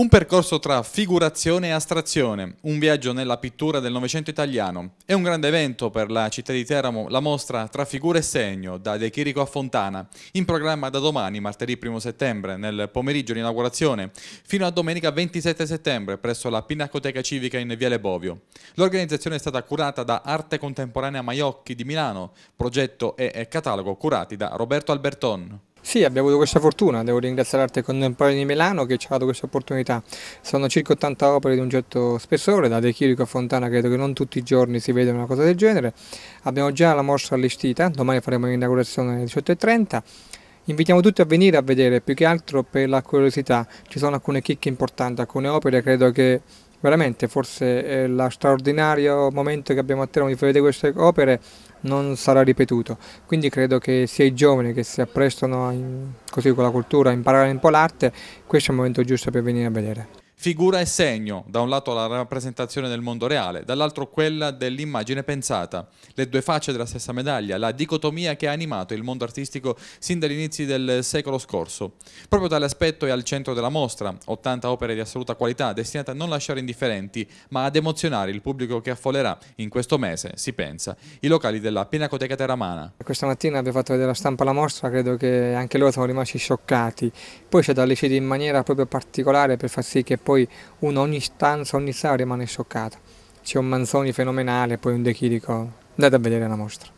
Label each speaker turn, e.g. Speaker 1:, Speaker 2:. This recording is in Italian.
Speaker 1: Un percorso tra figurazione e astrazione, un viaggio nella pittura del Novecento italiano. È un grande evento per la città di Teramo, la mostra Tra figura e segno, da De Chirico a Fontana, in programma da domani, martedì 1 settembre, nel pomeriggio di inaugurazione, fino a domenica 27 settembre presso la Pinacoteca Civica in Viale Bovio. L'organizzazione è stata curata da Arte Contemporanea Maiocchi di Milano, progetto e catalogo curati da Roberto Alberton.
Speaker 2: Sì, abbiamo avuto questa fortuna, devo ringraziare l'arte contemporanea di Milano che ci ha dato questa opportunità. Sono circa 80 opere di un certo spessore, da De Chirico a Fontana credo che non tutti i giorni si vede una cosa del genere. Abbiamo già la mostra allestita, domani faremo l'inaugurazione alle 18.30. Invitiamo tutti a venire a vedere, più che altro per la curiosità. Ci sono alcune chicche importanti, alcune opere credo che veramente forse eh, lo straordinario momento che abbiamo a Teramo di vedere queste opere non sarà ripetuto. Quindi credo che sia i giovani che si apprestano in, così con la cultura a imparare un po' l'arte, questo è il momento giusto per venire a vedere.
Speaker 1: Figura e segno, da un lato la rappresentazione del mondo reale, dall'altro quella dell'immagine pensata. Le due facce della stessa medaglia, la dicotomia che ha animato il mondo artistico sin dagli inizi del secolo scorso. Proprio tale aspetto è al centro della mostra, 80 opere di assoluta qualità destinate a non lasciare indifferenti, ma ad emozionare il pubblico che affollerà in questo mese, si pensa, i locali della Pinacoteca Terramana.
Speaker 2: Questa mattina abbiamo fatto vedere la stampa la mostra, credo che anche loro sono rimasti scioccati. Poi ci ha decidere in maniera proprio particolare per far sì che poi uno ogni stanza, ogni sala rimane scioccato. C'è un Manzoni fenomenale, poi un De Chirico. Andate a vedere la mostra.